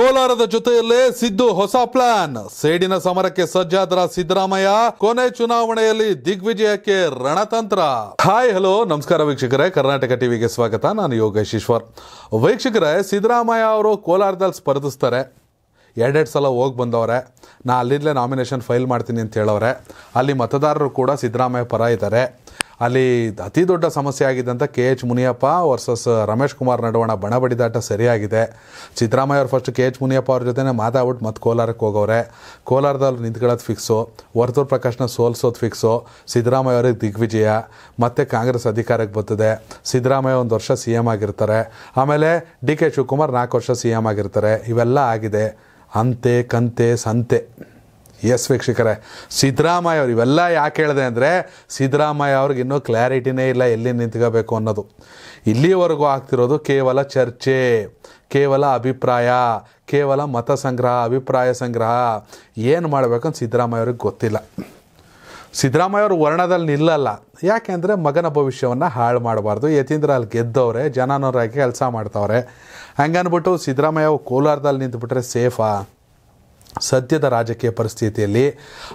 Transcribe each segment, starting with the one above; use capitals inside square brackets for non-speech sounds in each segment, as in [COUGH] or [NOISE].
ಕೋಲಾರದ ಜೊತೆಯಲ್ಲೇ ಸಿದ್ದು ಹೊಸ ಪ್ಲಾನ್ ಸೇಡಿನ ಸಮರಕ್ಕೆ ಸಜ್ಜಾದರ ಸಿದ್ದರಾಮಯ್ಯ ಕೊನೆ ಚುನಾವಣೆಯಲ್ಲಿ ದಿಗ್ವಿಜಯಕ್ಕೆ ರಣತಂತ್ರ ಹಾಯ್ ಹಲೋ ನಮಸ್ಕಾರ ವೀಕ್ಷಕರೇ ಕರ್ನಾಟಕ ಟಿವಿಗೆ ಸ್ವಾಗತ ನಾನು ಯೋಗೇಶ್ ಈಶ್ವರ್ ವೀಕ್ಷಕರೇ ಸಿದ್ದರಾಮಯ್ಯ ಅವರು ಕೋಲಾರದಲ್ಲಿ ಸ್ಪರ್ಧಿಸ್ತಾರೆ ಎರಡೆರಡು ಸಲ ಹೋಗಿ ಬಂದವ್ರೆ ನಾ ಅಲ್ಲಿಂದಲೇ ನಾಮಿನೇಷನ್ ಫೈಲ್ ಮಾಡ್ತೀನಿ ಅಂತ ಹೇಳೋರೆ ಅಲ್ಲಿ ಮತದಾರರು ಕೂಡ ಸಿದ್ದರಾಮಯ್ಯ ಪರ ಇದ್ದಾರೆ ಅಲ್ಲಿ ಅತಿ ದೊಡ್ಡ ಸಮಸ್ಯೆ ಆಗಿದ್ದಂಥ K H Muniyappa versus Ramesh Kumar ನಡುವಣ ಬಣ ಬಡಿದಾಟ ಸರಿಯಾಗಿದೆ ಸಿದ್ದರಾಮಯ್ಯ ಅವರು ಫಸ್ಟ್ ಕೆ ಎಚ್ ಮುನಿಯಪ್ಪ ಅವ್ರ ಜೊತೆ ಮಾತಾಡ್ಬಿಟ್ಟು ಮತ್ತು ಕೋಲಾರಕ್ಕೆ ಹೋಗೋರೆ ಕೋಲಾರದಲ್ಲಿ ನಿಂತ್ಕೊಳ್ಳೋದು ಫಿಕ್ಸು ವರ್ತೂರ್ ಪ್ರಕಾಶ್ನ ಸೋಲ್ಸೋದು ಫಿಕ್ಸು ಸಿದ್ದರಾಮಯ್ಯ ಅವರಿಗೆ ದಿಗ್ವಿಜಯ ಮತ್ತು ಕಾಂಗ್ರೆಸ್ ಅಧಿಕಾರಕ್ಕೆ ಬರ್ತದೆ ಸಿದ್ದರಾಮಯ್ಯ ಒಂದು ವರ್ಷ ಸಿ ಎಮ್ ಆಗಿರ್ತಾರೆ ಆಮೇಲೆ ಡಿ ಕೆ ಶಿವಕುಮಾರ್ ನಾಲ್ಕು ವರ್ಷ ಸಿ ಎಮ್ ಆಗಿರ್ತಾರೆ ಇವೆಲ್ಲ ಆಗಿದೆ ಅಂತೆ ಕಂತೆ ಸಂತೆ ಎಸ್ ವೀಕ್ಷಕರೇ ಸಿದ್ದರಾಮಯ್ಯ ಅವ್ರು ಇವೆಲ್ಲ ಯಾಕೆ ಹೇಳಿದೆ ಅಂದರೆ ಸಿದ್ದರಾಮಯ್ಯ ಅವ್ರಿಗೆ ಇನ್ನೂ ಕ್ಲಾರಿಟಿನೇ ಇಲ್ಲ ಎಲ್ಲಿ ನಿಂತ್ಕೋಬೇಕು ಅನ್ನೋದು ಇಲ್ಲಿವರೆಗೂ ಆಗ್ತಿರೋದು ಕೇವಲ ಚರ್ಚೆ ಕೇವಲ ಅಭಿಪ್ರಾಯ ಕೇವಲ ಮತ ಸಂಗ್ರಹ ಅಭಿಪ್ರಾಯ ಸಂಗ್ರಹ ಏನು ಮಾಡಬೇಕಂತ ಸಿದ್ದರಾಮಯ್ಯ ಅವ್ರಿಗೆ ಗೊತ್ತಿಲ್ಲ ಸಿದ್ದರಾಮಯ್ಯ ಅವರು ವರ್ಣದಲ್ಲಿ ನಿಲ್ಲಲ್ಲ ಯಾಕೆಂದರೆ ಮಗನ ಭವಿಷ್ಯವನ್ನು ಹಾಳು ಮಾಡಬಾರ್ದು ಯತೀಂದ್ರ ಅಲ್ಲಿ ಗೆದ್ದವ್ರೆ ಜನನವರಾಗಿ ಕೆಲಸ ಮಾಡ್ತವ್ರೆ ಹಂಗನ್ಬಿಟ್ಟು ಸಿದ್ದರಾಮಯ್ಯ ಕೋಲಾರದಲ್ಲಿ ನಿಂತುಬಿಟ್ರೆ ಸೇಫಾ ಸದ್ಯದ ರಾಜಕೀಯ ಪರಿಸ್ಥಿತಿಯಲ್ಲಿ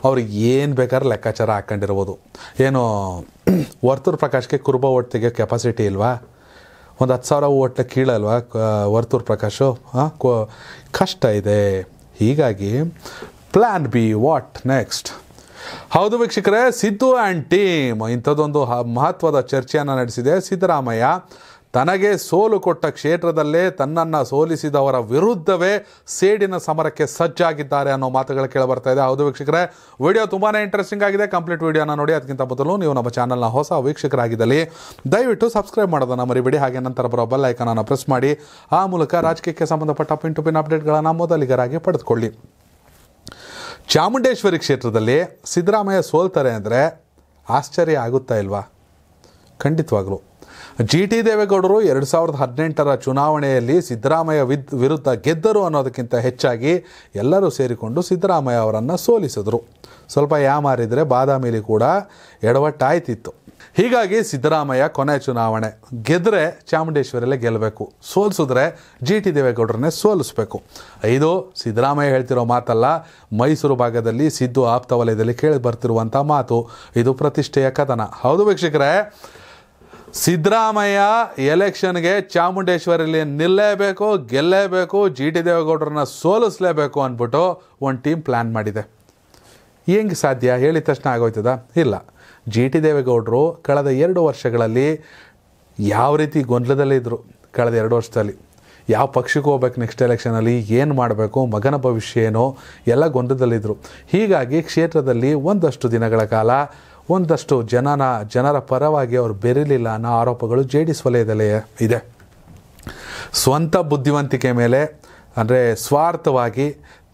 ಅವ್ರಿಗೆ ಏನು ಬೇಕಾದ್ರೂ ಲೆಕ್ಕಾಚಾರ ಹಾಕ್ಕೊಂಡಿರ್ಬೋದು ಏನು [CLEARS THROAT] ವರ್ತೂರು ಪ್ರಕಾಶ್ಗೆ ಕುರುಬ ಓಟ್ ತೆಗೆಯೋ ಕೆಪಾಸಿಟಿ ಇಲ್ವಾ ಒಂದು ಹತ್ತು ಸಾವಿರ ಓಟ್ಲ ಕೀಳಲ್ವಾ ವರ್ತೂರು ಪ್ರಕಾಶು ಹಾಂ ಕೋ ಕಷ್ಟ ಇದೆ ಹೀಗಾಗಿ ಪ್ಲ್ಯಾನ್ ಬಿ ವಾಟ್ ನೆಕ್ಸ್ಟ್ ಹೌದು ವೀಕ್ಷಕರೇ ಸಿದ್ದು ಆ್ಯಂಡ್ ಟೀಮ್ ಇಂಥದ್ದೊಂದು ಮಹತ್ವದ ಚರ್ಚೆಯನ್ನು ನಡೆಸಿದೆ ಸಿದ್ದರಾಮಯ್ಯ ತನಗೆ ಸೋಲು ಕೊಟ್ಟ ಕ್ಷೇತ್ರದಲ್ಲೇ ತನ್ನನ್ನು ಸೋಲಿಸಿದವರ ವಿರುದ್ಧವೇ ಸೇಡಿನ ಸಮರಕ್ಕೆ ಸಜ್ಜಾಗಿದ್ದಾರೆ ಅನ್ನೋ ಮಾತುಗಳು ಕೇಳಬರ್ತಾ ಇದೆ ಹೌದು ವೀಕ್ಷಕರೇ ವಿಡಿಯೋ ತುಂಬಾ ಇಂಟ್ರೆಸ್ಟಿಂಗ್ ಆಗಿದೆ ಕಂಪ್ಲೀಟ್ ವಿಡಿಯೋನ ನೋಡಿ ಅದಕ್ಕಿಂತ ಮೊದಲು ನೀವು ನಮ್ಮ ಚಾನಲ್ನ ಹೊಸ ವೀಕ್ಷಕರಾಗಿದ್ದಲ್ಲಿ ದಯವಿಟ್ಟು ಸಬ್ಸ್ಕ್ರೈಬ್ ಮಾಡೋದನ್ನು ಮರಿಬೇಡಿ ಹಾಗೆ ನಂತರ ಬರೋ ಬೆಲ್ ಐಕನನ್ನು ಪ್ರೆಸ್ ಮಾಡಿ ಆ ಮೂಲಕ ರಾಜಕೀಯಕ್ಕೆ ಸಂಬಂಧಪಟ್ಟ ಪಿನ್ ಟು ಪಿನ್ ಅಪ್ಡೇಟ್ಗಳನ್ನು ಮೊದಲಿಗರಾಗಿ ಪಡೆದುಕೊಳ್ಳಿ ಚಾಮುಂಡೇಶ್ವರಿ ಕ್ಷೇತ್ರದಲ್ಲಿ ಸಿದ್ದರಾಮಯ್ಯ ಸೋಲ್ತಾರೆ ಅಂದರೆ ಆಶ್ಚರ್ಯ ಆಗುತ್ತಾ ಇಲ್ವಾ ಖಂಡಿತವಾಗ್ಲೂ ಜಿ ಟಿ ದೇವೇಗೌಡರು ಎರಡು ಸಾವಿರದ ಹದಿನೆಂಟರ ಚುನಾವಣೆಯಲ್ಲಿ ಸಿದ್ದರಾಮಯ್ಯ ವಿದ್ ವಿರುದ್ಧ ಗೆದ್ದರು ಅನ್ನೋದಕ್ಕಿಂತ ಹೆಚ್ಚಾಗಿ ಎಲ್ಲರೂ ಸೇರಿಕೊಂಡು ಸಿದ್ದರಾಮಯ್ಯ ಅವರನ್ನು ಸೋಲಿಸಿದರು ಸ್ವಲ್ಪ ಯಾಮಾರಿದರೆ ಬಾದಾಮಿಲಿ ಕೂಡ ಎಡವಟ್ಟಾಯ್ತಿತ್ತು ಹೀಗಾಗಿ ಸಿದ್ದರಾಮಯ್ಯ ಕೊನೆ ಚುನಾವಣೆ ಗೆದ್ದರೆ ಚಾಮುಂಡೇಶ್ವರಿಯಲ್ಲೇ ಗೆಲ್ಲಬೇಕು ಸೋಲಿಸಿದ್ರೆ ಜಿ ಟಿ ದೇವೇಗೌಡರನ್ನೇ ಸೋಲಿಸ್ಬೇಕು ಇದು ಸಿದ್ದರಾಮಯ್ಯ ಹೇಳ್ತಿರೋ ಮಾತಲ್ಲ ಮೈಸೂರು ಭಾಗದಲ್ಲಿ ಸಿದ್ದು ಆಪ್ತ ವಲಯದಲ್ಲಿ ಕೇಳಿ ಬರ್ತಿರುವಂಥ ಮಾತು ಇದು ಪ್ರತಿಷ್ಠೆಯ ಕಥನ ಹೌದು ವೀಕ್ಷಕರೇ ಸಿದ್ದರಾಮಯ್ಯ ಎಲೆಕ್ಷನ್ಗೆ ಚಾಮುಂಡೇಶ್ವರಿಲಿ ನಿಲ್ಲೇಬೇಕು ಗೆಲ್ಲೇಬೇಕು ಜಿ ಟಿ ದೇವೇಗೌಡರನ್ನ ಸೋಲಿಸ್ಲೇಬೇಕು ಅಂದ್ಬಿಟ್ಟು ಒಂದು ಟೀಮ್ ಪ್ಲ್ಯಾನ್ ಮಾಡಿದೆ ಹೆಂಗೆ ಸಾಧ್ಯ ಹೇಳಿದ ತಕ್ಷಣ ಆಗೋಯ್ತದ ಇಲ್ಲ ಜಿ ಟಿ ದೇವೇಗೌಡರು ಕಳೆದ ಎರಡು ವರ್ಷಗಳಲ್ಲಿ ಯಾವ ರೀತಿ ಗೊಂದಲದಲ್ಲಿದ್ದರು ಕಳೆದ ಎರಡು ವರ್ಷದಲ್ಲಿ ಯಾವ ಪಕ್ಷಕ್ಕೆ ಹೋಗ್ಬೇಕು ನೆಕ್ಸ್ಟ್ ಎಲೆಕ್ಷನಲ್ಲಿ ಏನು ಮಾಡಬೇಕು ಮಗನ ಭವಿಷ್ಯ ಏನು ಎಲ್ಲ ಗೊಂದಲದಲ್ಲಿದ್ದರು ಹೀಗಾಗಿ ಕ್ಷೇತ್ರದಲ್ಲಿ ಒಂದಷ್ಟು ದಿನಗಳ ಕಾಲ ಒಂದಷ್ಟು ಜನನ ಜನರ ಪರವಾಗಿ ಅವರು ಬೆರಲಿಲ್ಲ ಅನ್ನೋ ಆರೋಪಗಳು ಜೆ ಡಿ ಎಸ್ ವಲಯದಲ್ಲೇ ಇದೆ ಸ್ವಂತ ಬುದ್ಧಿವಂತಿಕೆ ಮೇಲೆ ಅಂದರೆ ಸ್ವಾರ್ಥವಾಗಿ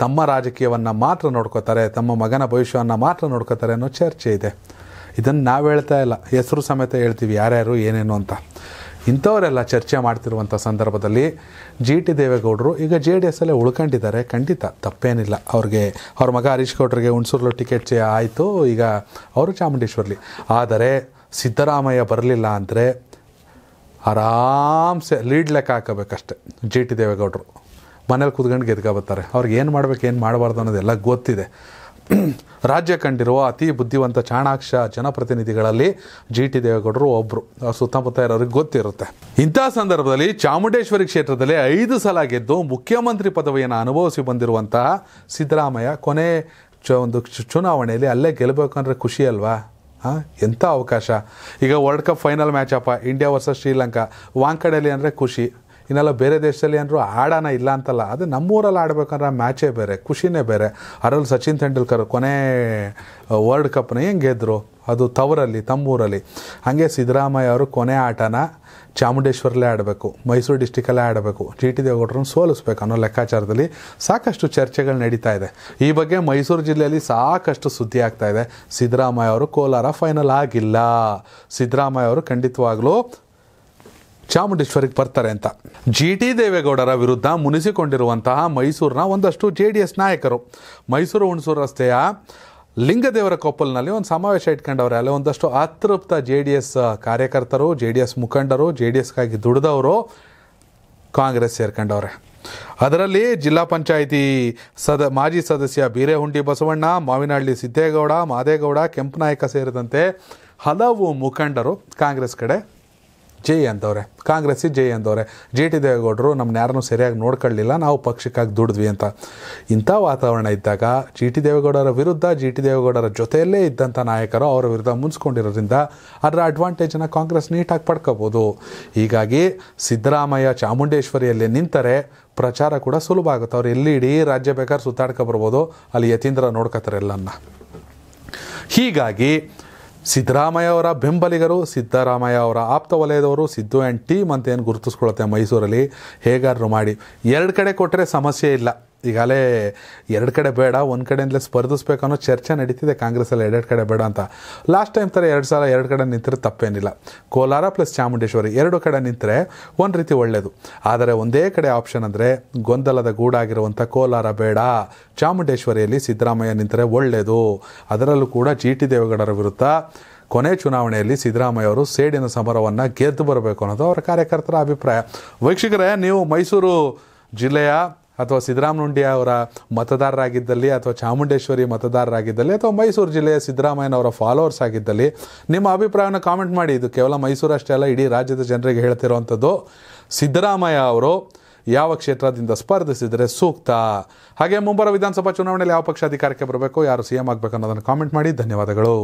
ತಮ್ಮ ರಾಜಕೀಯವನ್ನು ಮಾತ್ರ ನೋಡ್ಕೋತಾರೆ ತಮ್ಮ ಮಗನ ಭವಿಷ್ಯವನ್ನು ಮಾತ್ರ ನೋಡ್ಕೋತಾರೆ ಅನ್ನೋ ಚರ್ಚೆ ಇದೆ ಇದನ್ನು ನಾವು ಹೇಳ್ತಾ ಇಲ್ಲ ಹೆಸರು ಸಮೇತ ಹೇಳ್ತೀವಿ ಯಾರ್ಯಾರು ಏನೇನು ಅಂತ ಇಂಥವರೆಲ್ಲ ಚರ್ಚೆ ಮಾಡ್ತಿರುವಂಥ ಸಂದರ್ಭದಲ್ಲಿ ಜಿ ಟಿ ದೇವೇಗೌಡರು ಈಗ ಜೆ ಡಿ ಎಸ್ಸಲ್ಲೇ ಉಳ್ಕೊಂಡಿದ್ದಾರೆ ಖಂಡಿತ ತಪ್ಪೇನಿಲ್ಲ ಅವ್ರಿಗೆ ಅವ್ರ ಮಗ ಹರೀಶ್ ಗೌಡ್ರಿಗೆ ಹುಣಸೂರ್ಲು ಟಿಕೆಟ್ ಆಯಿತು ಈಗ ಅವರು ಚಾಮುಂಡೇಶ್ವರ್ಲಿ ಆದರೆ ಸಿದ್ದರಾಮಯ್ಯ ಬರಲಿಲ್ಲ ಅಂದರೆ ಆರಾಮ್ಸೆ ಲೀಡ್ ಲೆಕ್ಕ ಹಾಕಬೇಕಷ್ಟೆ ಜಿ ಟಿ ದೇವೇಗೌಡರು ಮನೇಲಿ ಕೂತ್ಕೊಂಡು ಗೆದ್ಕೊಬತ್ತಾರೆ ಅವ್ರಿಗೆ ಏನು ಮಾಡಬೇಕು ಏನು ಮಾಡಬಾರ್ದು ಅನ್ನೋದೆಲ್ಲ ಗೊತ್ತಿದೆ [CLEARS THROAT] ರಾಜ್ಯ ಕಂಡಿರುವ ಅತಿ ಬುದ್ಧಿವಂತ ಚಾಣಾಕ್ಷ ಜನಪ್ರತಿನಿಧಿಗಳಲ್ಲಿ ಜಿ ಟಿ ದೇವೇಗೌಡರು ಒಬ್ಬರು ಸುತ್ತಮುತ್ತ ಇರೋರಿಗೆ ಗೊತ್ತಿರುತ್ತೆ ಇಂತಹ ಸಂದರ್ಭದಲ್ಲಿ ಚಾಮುಂಡೇಶ್ವರಿ ಕ್ಷೇತ್ರದಲ್ಲಿ ಐದು ಸಲ ಗೆದ್ದು ಮುಖ್ಯಮಂತ್ರಿ ಪದವಿಯನ್ನು ಅನುಭವಿಸಿ ಬಂದಿರುವಂತಹ ಸಿದ್ದರಾಮಯ್ಯ ಕೊನೆ ಚ ಒಂದು ಚುನಾವಣೆಯಲ್ಲಿ ಅಲ್ಲೇ ಅಂದರೆ ಖುಷಿ ಅಲ್ವಾ ಹಾಂ ಎಂಥ ಅವಕಾಶ ಈಗ ವರ್ಲ್ಡ್ ಕಪ್ ಫೈನಲ್ ಮ್ಯಾಚ್ ಅಪ್ಪ ಇಂಡಿಯಾ ವರ್ಸಸ್ ಶ್ರೀಲಂಕಾ ವಾಂಕಡೆಯಲ್ಲಿ ಅಂದರೆ ಖುಷಿ ಇನ್ನೆಲ್ಲ ಬೇರೆ ದೇಶದಲ್ಲಿ ಏನಾರು ಆಡೋಣ ಇಲ್ಲ ಅಂತಲ್ಲ ಅದು ನಮ್ಮೂರಲ್ಲಿ ಆಡ್ಬೇಕಂದ್ರೆ ಆ ಮ್ಯಾಚೇ ಬೇರೆ ಖುಷಿನೇ ಬೇರೆ ಅದರಲ್ಲಿ ಸಚಿನ್ ತೆಂಡೂಲ್ಕರ್ ಕೊನೆ ವರ್ಲ್ಡ್ ಕಪ್ನ ಹೆಂಗೆ ಗೆದ್ದರು ಅದು ತವರಲ್ಲಿ ತಮ್ಮೂರಲ್ಲಿ ಹಾಗೆ ಸಿದ್ದರಾಮಯ್ಯ ಅವರು ಕೊನೆ ಆಟನ ಚಾಮುಂಡೇಶ್ವರಲ್ಲೇ ಆಡಬೇಕು ಮೈಸೂರು ಡಿಸ್ಟಿಕಲ್ಲೇ ಆಡಬೇಕು ಜಿ ಟಿ ದೇವೇಗೌಡರನ್ನು ಸೋಲಿಸ್ಬೇಕು ಅನ್ನೋ ಲೆಕ್ಕಾಚಾರದಲ್ಲಿ ಸಾಕಷ್ಟು ಚರ್ಚೆಗಳು ನಡೀತಾ ಇದೆ ಈ ಬಗ್ಗೆ ಮೈಸೂರು ಜಿಲ್ಲೆಯಲ್ಲಿ ಸಾಕಷ್ಟು ಸುದ್ದಿ ಆಗ್ತಾ ಇದೆ ಸಿದ್ದರಾಮಯ್ಯ ಅವರು ಕೋಲಾರ ಫೈನಲ್ ಆಗಿಲ್ಲ ಸಿದ್ದರಾಮಯ್ಯ ಅವರು ಖಂಡಿತವಾಗ್ಲೂ ಚಾಮುಂಡೇಶ್ವರಿಗೆ ಬರ್ತಾರೆ ಅಂತ ಜಿ ಟಿ ದೇವೇಗೌಡರ ವಿರುದ್ಧ ಮುನಿಸಿಕೊಂಡಿರುವಂತಹ ಮೈಸೂರಿನ ಒಂದಷ್ಟು ಜೆ ಡಿ ಎಸ್ ನಾಯಕರು ಮೈಸೂರು ಹುಣಸೂರು ರಸ್ತೆಯ ಲಿಂಗದೇವರ ಕೊಪ್ಪಲ್ನಲ್ಲಿ ಒಂದು ಸಮಾವೇಶ ಇಟ್ಕೊಂಡವ್ರೆ ಅಲ್ಲಿ ಒಂದಷ್ಟು ಅತೃಪ್ತ ಜೆ ಡಿ ಎಸ್ ಕಾರ್ಯಕರ್ತರು ಜೆ ಡಿ ಎಸ್ ಮುಖಂಡರು ಜೆ ಡಿ ಎಸ್ಗಾಗಿ ದುಡಿದವರು ಕಾಂಗ್ರೆಸ್ ಸೇರ್ಕೊಂಡವ್ರೆ ಅದರಲ್ಲಿ ಜಿಲ್ಲಾ ಪಂಚಾಯಿತಿ ಸದ ಮಾಜಿ ಸದಸ್ಯ ಬೀರೇಹುಂಡಿ ಬಸವಣ್ಣ ಮಾವಿನಹಳ್ಳಿ ಸಿದ್ದೇಗೌಡ ಮಾದೇಗೌಡ ಕೆಂಪನಾಯಕ ಸೇರಿದಂತೆ ಹಲವು ಮುಖಂಡರು ಕಾಂಗ್ರೆಸ್ ಕಡೆ ಜೈ ಅಂತವ್ರೆ ಕಾಂಗ್ರೆಸ್ ಜೈ ಅಂತವ್ರೆ ಜೆ ಟಿ ದೇವೇಗೌಡರು ನಮ್ಮನ್ನ ಯಾರನ್ನೂ ಸರಿಯಾಗಿ ನೋಡ್ಕೊಳ್ಳಿಲ್ಲ ನಾವು ಪಕ್ಷಕ್ಕಾಗಿ ದುಡಿದ್ವಿ ಅಂತ ಇಂಥ ವಾತಾವರಣ ಇದ್ದಾಗ ಜಿ ಟಿ ದೇವೇಗೌಡರ ವಿರುದ್ಧ ಜಿ ಟಿ ದೇವೇಗೌಡರ ಜೊತೆಯಲ್ಲೇ ಇದ್ದಂಥ ನಾಯಕರು ಅವರ ವಿರುದ್ಧ ಮುಂಚ್ಕೊಂಡಿರೋದ್ರಿಂದ ಅದರ ಅಡ್ವಾಂಟೇಜನ್ನು ಕಾಂಗ್ರೆಸ್ ನೀಟಾಗಿ ಪಡ್ಕೋಬೋದು ಹೀಗಾಗಿ ಸಿದ್ದರಾಮಯ್ಯ ಚಾಮುಂಡೇಶ್ವರಿಯಲ್ಲಿ ನಿಂತರೆ ಪ್ರಚಾರ ಕೂಡ ಸುಲಭ ಆಗುತ್ತೆ ಅವ್ರು ಎಲ್ಲಿ ಇಡೀ ರಾಜ್ಯ ಬೇಕಾದ್ರೆ ಸುತ್ತಾಡ್ಕೊಬರ್ಬೋದು ಅಲ್ಲಿ ಯತೀಂದ್ರ ನೋಡ್ಕೋತಾರೆ ಎಲ್ಲನ್ನ ಹೀಗಾಗಿ ಸಿದ್ದರಾಮಯ್ಯ ಅವರ ಬೆಂಬಲಿಗರು ಸಿದ್ದರಾಮಯ್ಯ ಅವರ ಆಪ್ತ ವಲಯದವರು ಸಿದ್ದು ಆ್ಯಂಡ್ ಟೀಮ್ ಅಂತ ಏನು ಗುರುತಿಸ್ಕೊಳ್ಳುತ್ತೆ ಮೈಸೂರಲ್ಲಿ ಹೇಗಾದ್ರು ಮಾಡಿ ಎರಡು ಕಡೆ ಕೊಟ್ಟರೆ ಸಮಸ್ಯೆ ಇಲ್ಲ ಈಗಾಗಲೇ ಎರಡು ಕಡೆ ಬೇಡ ಒಂದು ಕಡೆಯಿಂದಲೇ ಸ್ಪರ್ಧಿಸ್ಬೇಕು ಅನ್ನೋ ಚರ್ಚೆ ನಡೀತಿದೆ ಕಾಂಗ್ರೆಸ್ಸಲ್ಲಿ ಎರಡೆರಡು ಕಡೆ ಬೇಡ ಅಂತ ಲಾಸ್ಟ್ ಟೈಮ್ ಥರ ಎರಡು ಸಲ ಎರಡು ಕಡೆ ನಿಂತರೆ ತಪ್ಪೇನಿಲ್ಲ ಕೋಲಾರ ಪ್ಲಸ್ ಚಾಮುಂಡೇಶ್ವರಿ ಎರಡು ಕಡೆ ನಿಂತರೆ ಒಂದು ರೀತಿ ಒಳ್ಳೆಯದು ಆದರೆ ಒಂದೇ ಕಡೆ ಆಪ್ಷನ್ ಅಂದರೆ ಗೊಂದಲದ ಗೂಡಾಗಿರುವಂಥ ಕೋಲಾರ ಬೇಡ ಚಾಮುಂಡೇಶ್ವರಿಯಲ್ಲಿ ಸಿದ್ದರಾಮಯ್ಯ ನಿಂತರೆ ಒಳ್ಳೆಯದು ಅದರಲ್ಲೂ ಕೂಡ ಜಿ ಟಿ ದೇವೇಗೌಡರ ವಿರುದ್ಧ ಕೊನೆ ಚುನಾವಣೆಯಲ್ಲಿ ಸಿದ್ದರಾಮಯ್ಯ ಅವರು ಸೇಡಿನ ಸಮರವನ್ನು ಗೆದ್ದು ಬರಬೇಕು ಅನ್ನೋದು ಅವರ ಕಾರ್ಯಕರ್ತರ ಅಭಿಪ್ರಾಯ ವೀಕ್ಷಕರೇ ನೀವು ಮೈಸೂರು ಜಿಲ್ಲೆಯ ಅಥವಾ ಸಿದ್ದರಾಮನುಂಡಿ ಅವರ ಮತದಾರರಾಗಿದ್ದಲ್ಲಿ ಅಥವಾ ಚಾಮುಂಡೇಶ್ವರಿ ಮತದಾರರಾಗಿದ್ದಲ್ಲಿ ಅಥವಾ ಮೈಸೂರು ಜಿಲ್ಲೆಯ ಸಿದ್ದರಾಮಯ್ಯನವರ ಫಾಲೋವರ್ಸ್ ಆಗಿದ್ದಲ್ಲಿ ನಿಮ್ಮ ಅಭಿಪ್ರಾಯವನ್ನು ಕಾಮೆಂಟ್ ಮಾಡಿ ಇದು ಕೇವಲ ಮೈಸೂರು ಅಷ್ಟೇ ಅಲ್ಲ ಇಡೀ ರಾಜ್ಯದ ಜನರಿಗೆ ಹೇಳ್ತಿರುವಂಥದ್ದು ಸಿದ್ದರಾಮಯ್ಯ ಅವರು ಯಾವ ಕ್ಷೇತ್ರದಿಂದ ಸ್ಪರ್ಧಿಸಿದರೆ ಸೂಕ್ತ ಹಾಗೆ ಮುಂಬರುವ ವಿಧಾನಸಭಾ ಚುನಾವಣೆಯಲ್ಲಿ ಯಾವ ಪಕ್ಷ ಅಧಿಕಾರಕ್ಕೆ ಬರಬೇಕು ಯಾರು ಸಿ ಆಗಬೇಕು ಅನ್ನೋದನ್ನು ಕಾಮೆಂಟ್ ಮಾಡಿ ಧನ್ಯವಾದಗಳು